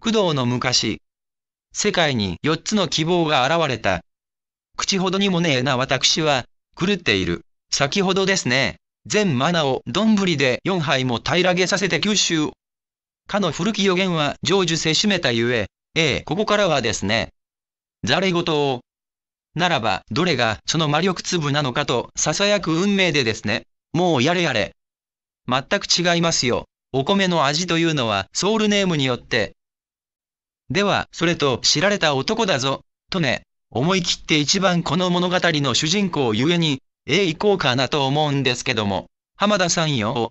工藤の昔、世界に四つの希望が現れた。口ほどにもねえな私は、狂っている。先ほどですね、全マナを丼で四杯も平らげさせて吸収。かの古き予言は成就せしめたゆえ、ええ、ここからはですね。ざれ事を。ならば、どれがその魔力粒なのかと囁く運命でですね。もうやれやれ。全く違いますよ。お米の味というのはソウルネームによってでは、それと知られた男だぞ、とね。思い切って一番この物語の主人公ゆえに、ええ行こうかなと思うんですけども、浜田さんよ。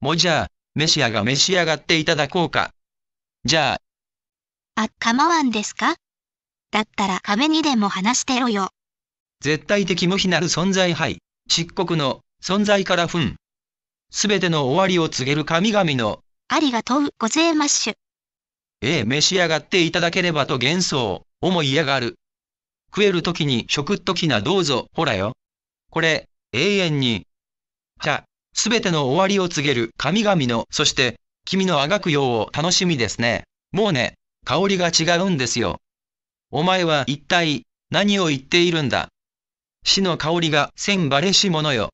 もうじゃあ、召し上が召し上がっていただこうか。じゃあ。あ、構わんですかだったら亀にでも話してろよ。絶対的無非なる存在はい、漆黒の存在からふん。すべての終わりを告げる神々の。ありがとうございまシュ。ええ召し上がっていただければと幻想、思いやがる。食える時に食っときなどうぞ、ほらよ。これ、永遠に。じゃ、すべての終わりを告げる神々の、そして、君のあがくようを楽しみですね。もうね、香りが違うんですよ。お前は一体、何を言っているんだ。死の香りが千バレし者よ。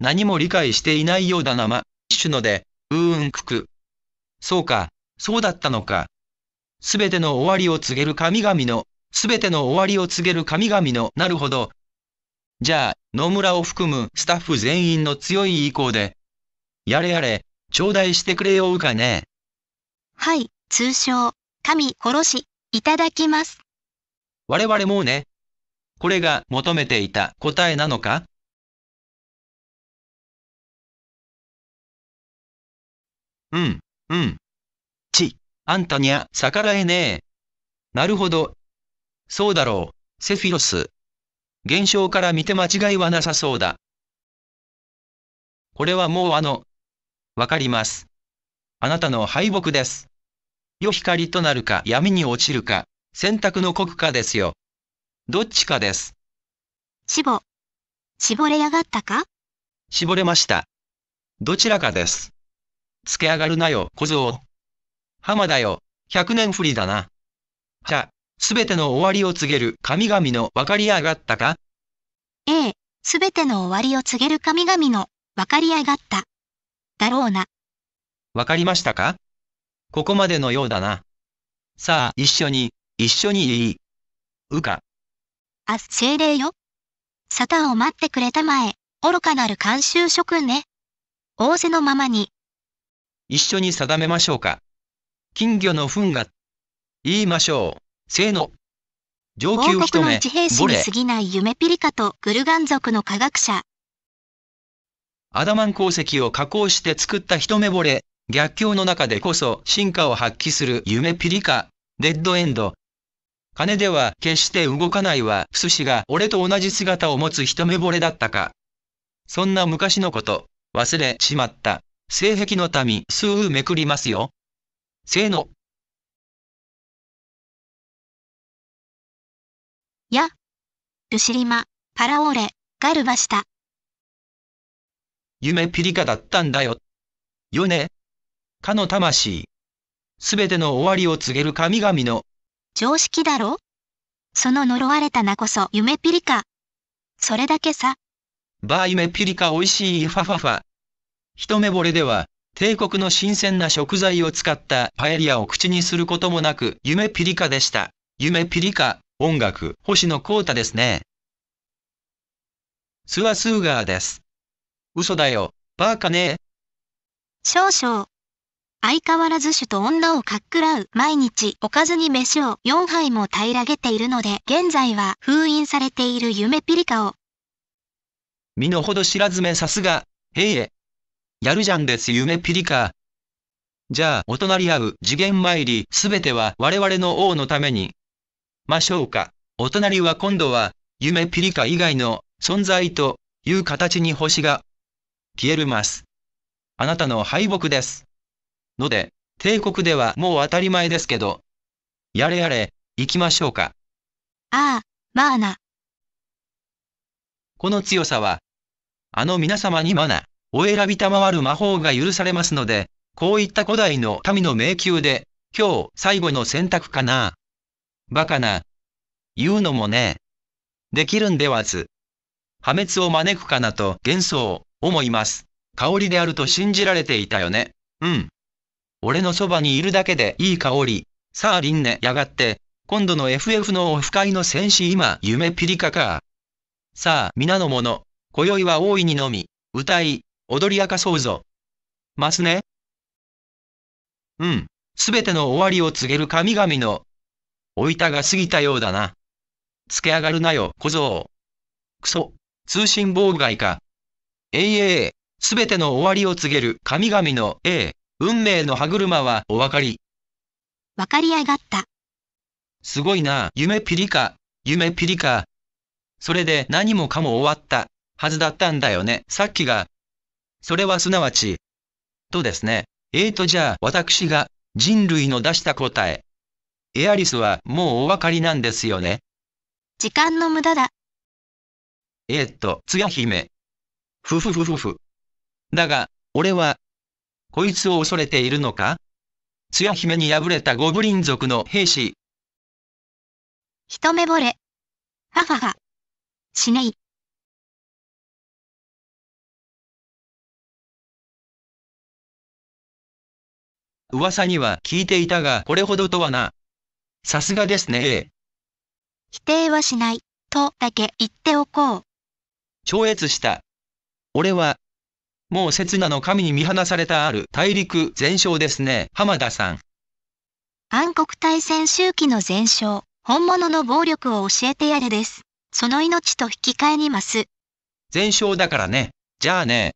何も理解していないようだなま、一種ので、うーんくく。そうか。そうだったのか。すべての終わりを告げる神々の、すべての終わりを告げる神々の、なるほど。じゃあ、野村を含むスタッフ全員の強い意向で、やれやれ、頂戴してくれようかね。はい、通称、神殺し、いただきます。我々もね。これが求めていた答えなのかうん、うん。ち、あんたにゃ逆らえねえ。なるほど。そうだろう、セフィロス。現象から見て間違いはなさそうだ。これはもうあの、わかります。あなたの敗北です。夜光となるか闇に落ちるか、選択の国かですよ。どっちかです。しぼ。しぼれやがったかしぼれました。どちらかです。つけ上がるなよ、小僧。浜だよ。百年不利だな。じゃ、すべての終わりを告げる神々の分かり上がったかええ、すべての終わりを告げる神々の分かり上がった。だろうな。わかりましたかここまでのようだな。さあ、一緒に、一緒にいい。うか。あ、精霊よ。サタンを待ってくれたまえ、愚かなる監修諸君ね。仰せのままに。一緒に定めましょうか。金魚の糞が。言いましょう。せーの。上級一目、の一兵士に過ぎない夢ピリカとグルガン族の科学者。アダマン鉱石を加工して作った一目惚れ、逆境の中でこそ進化を発揮する夢ピリカ、デッドエンド。金では決して動かないは、寿司が俺と同じ姿を持つ一目惚れだったか。そんな昔のこと、忘れちまった。性癖の民、数うめくりますよ。せーの。や、ルシリマ、パラオーレ、ガルバした。夢ピリカだったんだよ。よね。かの魂。すべての終わりを告げる神々の。常識だろその呪われた名こそ夢ピリカ。それだけさ。バー夢ピリカ美味しいファファファ。一目惚れでは。帝国の新鮮な食材を使ったパエリアを口にすることもなく、夢ピリカでした。夢ピリカ、音楽、星野光太ですね。スワスーガーです。嘘だよ、バーカね少々。相変わらず主と女をかっくらう毎日おかずに飯を4杯も平らげているので現在は封印されている夢ピリカを身の程知らずめさすが、へいえ。やるじゃんです夢ピリカ。じゃあ、お隣り合う次元参り、すべては我々の王のために。ましょうか。お隣は今度は、夢ピリカ以外の存在という形に星が消えるます。あなたの敗北です。ので、帝国ではもう当たり前ですけど、やれやれ、行きましょうか。ああ、まあな。この強さは、あの皆様にマナ。お選びたまわる魔法が許されますので、こういった古代の民の迷宮で、今日最後の選択かな。バカな。言うのもね。できるんではず。破滅を招くかなと幻想、思います。香りであると信じられていたよね。うん。俺のそばにいるだけでいい香り。さあ輪廻やがって、今度の FF のオフ会の戦士今夢ピリカか。さあ皆の者、今宵は大いに飲み、歌い、踊り明かそうぞ。ますね。うん、すべての終わりを告げる神々の、おいたが過ぎたようだな。つけ上がるなよ、小僧。くそ、通信妨害か。えいえい、すべての終わりを告げる神々の、ええ、運命の歯車はお分かり。分かりやがった。すごいな、夢ピリか、夢ピリか。それで何もかも終わった、はずだったんだよね、さっきが。それはすなわち、とですね。えーとじゃあ私が人類の出した答え。エアリスはもうお分かりなんですよね。時間の無駄だ。えー、と、つや姫。ふふふふふ。だが、俺は、こいつを恐れているのかつや姫に敗れたゴブリン族の兵士。一目惚れ。ははは。しねい。噂には聞いていたがこれほどとはな。さすがですね否定はしない、とだけ言っておこう。超越した。俺は、もう刹那の神に見放されたある大陸全勝ですね、浜田さん。暗黒大戦周期の全勝、本物の暴力を教えてやれです。その命と引き換えにます。全勝だからね。じゃあね。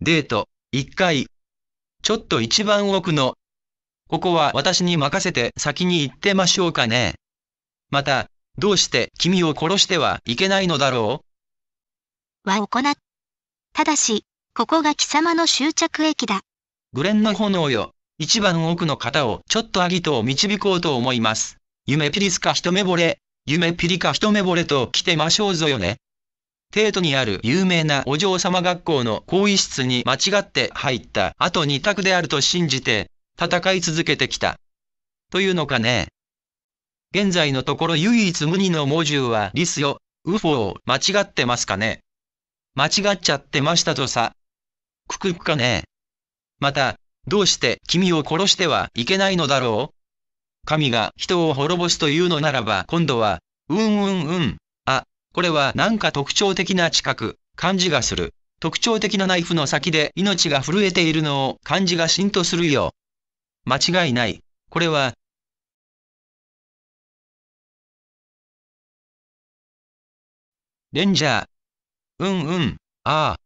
デート、一回。ちょっと一番奥の。ここは私に任せて先に行ってましょうかね。また、どうして君を殺してはいけないのだろうは行っ。ただし、ここが貴様の終着駅だ。グレンの炎よ。一番奥の方をちょっとアギトを導こうと思います。夢ピリスか一目惚れ、夢ピリか一目惚れと来てましょうぞよね。帝都にある有名なお嬢様学校の更衣室に間違って入った後二択であると信じて、戦い続けてきた。というのかね。現在のところ唯一無二の文獣はリスよ、ウフォを間違ってますかね。間違っちゃってましたとさ。くくくかね。また、どうして君を殺してはいけないのだろう神が人を滅ぼすというのならば今度は、うんうんうん、これはなんか特徴的な近く、感じがする。特徴的なナイフの先で命が震えているのを感じが浸透するよ。間違いない。これは、レンジャー。うんうん、ああ。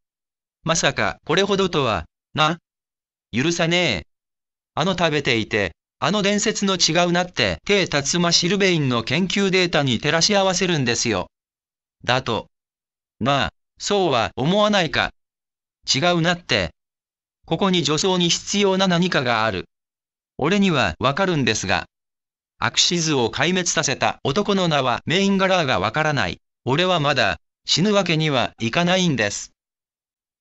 まさか、これほどとは、な。許さねえ。あの食べていて、あの伝説の違うなって、手辰馬シルベインの研究データに照らし合わせるんですよ。だと。まあ、そうは思わないか。違うなって。ここに女装に必要な何かがある。俺にはわかるんですが。アクシズを壊滅させた男の名はメインガラーがわからない。俺はまだ死ぬわけにはいかないんです。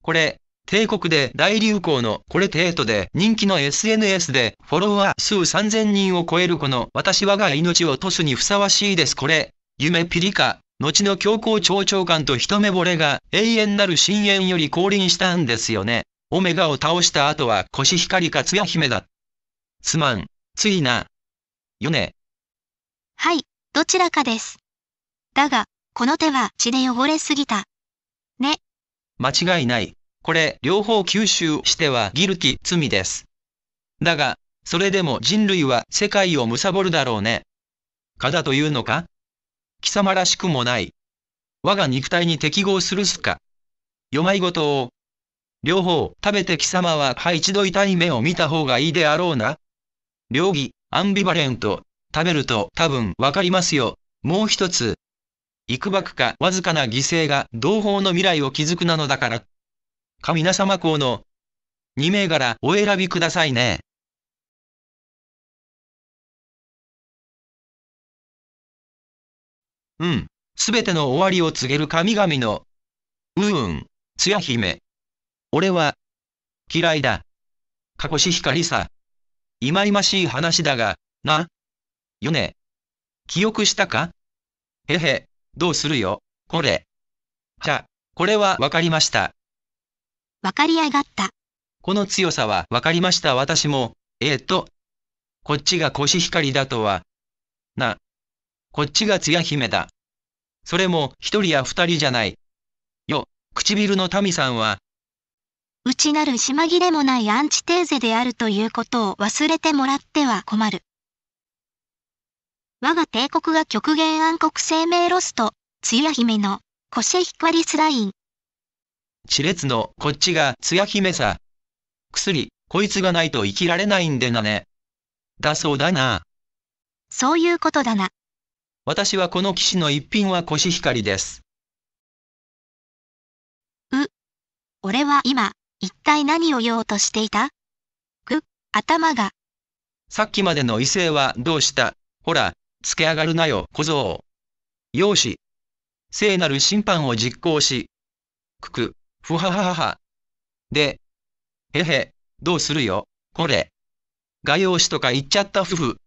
これ、帝国で大流行のこれテートで人気の SNS でフォロワー数3000人を超えるこの私はが命を落とすにふさわしいですこれ、夢ピリカ。後の教皇庁長官と一目惚れが永遠なる深淵より降臨したんですよね。オメガを倒した後は腰光かツヤ姫だ。すまん、ついな。よね。はい、どちらかです。だが、この手は血で汚れすぎた。ね。間違いない。これ、両方吸収してはギルティ罪です。だが、それでも人類は世界を貪るだろうね。かだというのか貴様らしくもない。我が肉体に適合するすか。よまいごとを。両方食べて貴様はい、一度痛い目を見た方がいいであろうな。両義、アンビバレント、食べると多分わかりますよ。もう一つ。幾ばくかわずかな犠牲が同胞の未来を築くなのだから。神様公の2銘柄お選びくださいね。うん、すべての終わりを告げる神々の、うーん、つや姫。俺は、嫌いだ。かこしひかりさ。いまいましい話だが、な。よね。記憶したかへへ、どうするよ、これ。じゃ、これはわかりました。わかりやがった。この強さはわかりました私も、ええと。こっちがコシヒカリだとは。な。こっちがつや姫だ。それも一人や二人じゃない。よ、唇の民さんは、内なる島切れもないアンチテーゼであるということを忘れてもらっては困る。我が帝国が極限暗黒生命ロスト、つや姫の、コシェヒカリスライン。地列のこっちがつや姫さ。薬、こいつがないと生きられないんでなね。だそうだな。そういうことだな。私はこの騎士の一品はコシヒカリです。う、俺は今、一体何を言おうとしていたく、頭が。さっきまでの異性はどうしたほら、つけ上がるなよ、小僧。容姿。聖なる審判を実行し。くく、ふはははは。で、へへ、どうするよ、これ。画用紙とか言っちゃったふふ。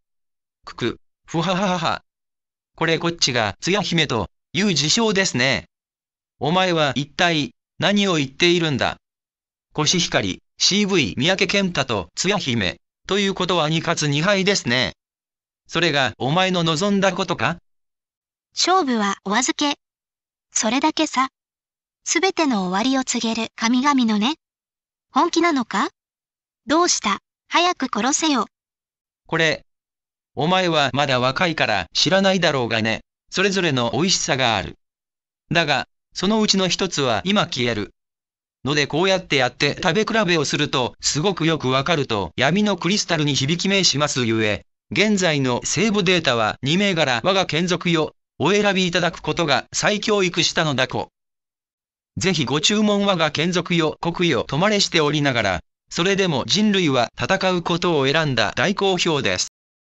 くく、ふはははは。これこっちがつや姫という事象ですね。お前は一体何を言っているんだコシヒカリ、CV 三宅健太とつや姫ということは二勝2敗ですね。それがお前の望んだことか勝負はお預け。それだけさ。すべての終わりを告げる神々のね。本気なのかどうした早く殺せよ。これ、お前はまだ若いから知らないだろうがね。それぞれの美味しさがある。だが、そのうちの一つは今消える。のでこうやってやって食べ比べをするとすごくよくわかると闇のクリスタルに響き目しますゆえ、現在の西部データは2銘柄我が眷属よ、お選びいただくことが再教育したのだこ。ぜひご注文我が眷属よ国よ泊まれしておりながら、それでも人類は戦うことを選んだ大好評です。